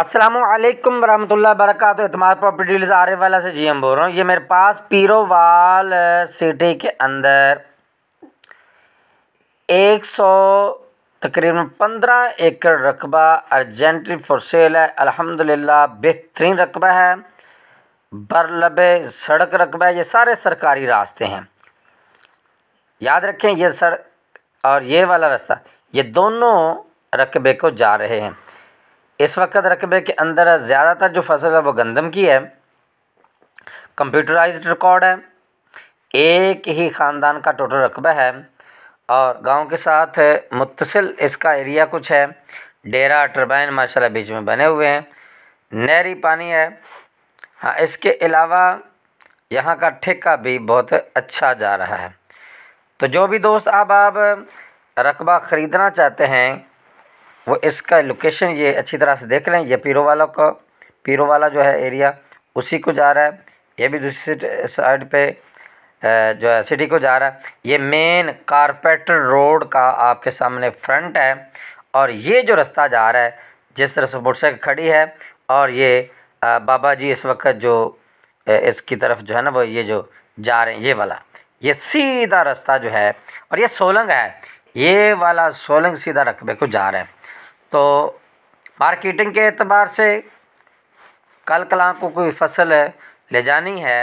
असलम वरहमल्ला वरक अतमाद property deals are वाला से जीएम बोल रहा हूँ ये मेरे पास पीरोवाल सिटी के अंदर एक सौ तकरीबन पंद्रह एकड़ रकबा अर्जेंटली फॉर सेल है अल्हम्दुलिल्लाह बेहतरीन रकबा है बरलबे सड़क रकबा है ये सारे सरकारी रास्ते हैं याद रखें ये सड़क और ये वाला रास्ता ये दोनों रकबे को जा रहे हैं इस वक्त रकबे के अंदर ज़्यादातर जो फसल है वो गंदम की है कंप्यूटराइज्ड रिकॉर्ड है एक ही ख़ानदान का टोटल रकबा है और गांव के साथ मुतसिल इसका एरिया कुछ है डेरा टर्बाइन माशाल्लाह बीच में बने हुए हैं नहरी पानी है हाँ इसके अलावा यहाँ का ठेका भी बहुत अच्छा जा रहा है तो जो भी दोस्त आप आप रकबा ख़रीदना चाहते हैं वो इसका लोकेशन ये अच्छी तरह से देख लें ये वाला का वाला जो है एरिया उसी को जा रहा है ये भी दूसरी साइड पे जो है सिटी को जा रहा है ये मेन कारपेटर रोड का आपके सामने फ्रंट है और ये जो रास्ता जा रहा है जिस तरह से मोटरसाइकिल खड़ी है और ये बाबा जी इस वक्त जो इसकी तरफ जो है ना वो ये जो जा रहे हैं ये वाला ये सीधा रास्ता जो है और ये सोलंग है ये वाला सोलंग सीधा रकबे को जा रहा है तो मार्केटिंग के अतबार से कल कला को कोई फसल ले जानी है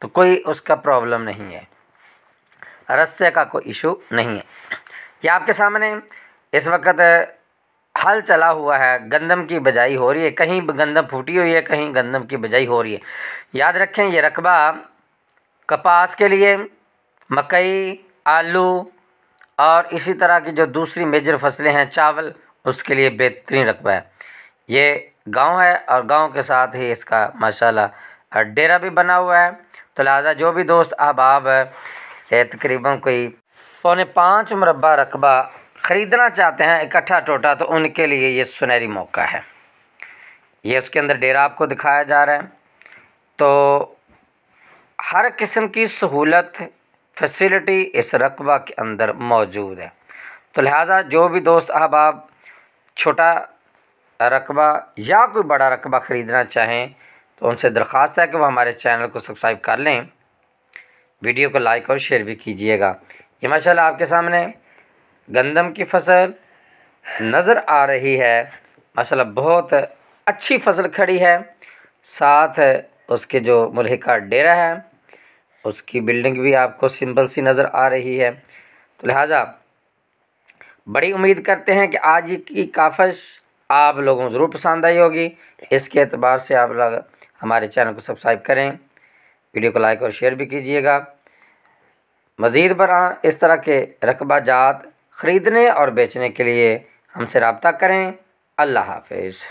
तो कोई उसका प्रॉब्लम नहीं है रस्ते का कोई इशू नहीं है क्या आपके सामने इस वक्त हल चला हुआ है गंदम की बजाई हो रही है कहीं गंदम फूटी हुई है कहीं गंदम की बजाई हो रही है याद रखें ये रकबा कपास के लिए मकई आलू और इसी तरह की जो दूसरी मेजर फसलें हैं चावल उसके लिए बेहतरीन रकबा है ये गांव है और गांव के साथ ही इसका माशाल्लाह डेरा भी बना हुआ है तो लिहाजा जो भी दोस्त अब आप तकरीबन कोई पौने पाँच मुरबा रकबा ख़रीदना चाहते हैं इकट्ठा टोटा तो उनके लिए ये सुनहरी मौका है ये उसके अंदर डेरा आपको दिखाया जा रहा है तो हर किस्म की सहूलत फैसिलिटी इस रकबा के अंदर मौजूद है तो लिहाजा जो भी दोस्त अहबाब छोटा रकबा या कोई बड़ा रकबा ख़रीदना चाहें तो उनसे दरख्वास्त है कि वह हमारे चैनल को सब्सक्राइब कर लें वीडियो को लाइक और शेयर भी कीजिएगा ये माशाल्लाह आपके सामने गंदम की फसल नज़र आ रही है माशाल्लाह बहुत अच्छी फसल खड़ी है साथ उसके जो मुल्हिका डेरा है उसकी बिल्डिंग भी आपको सिंपल सी नज़र आ रही है तो लिहाजा बड़ी उम्मीद करते हैं कि आज की काफश आप लोगों को ज़रूर पसंद आई होगी इसके अतबार से आप लोग हमारे चैनल को सब्सक्राइब करें वीडियो को लाइक और शेयर भी कीजिएगा मज़ीद बर इस तरह के रकबा जात ख़रीदने और बेचने के लिए हमसे रबता करें अल्लाह हाफिज़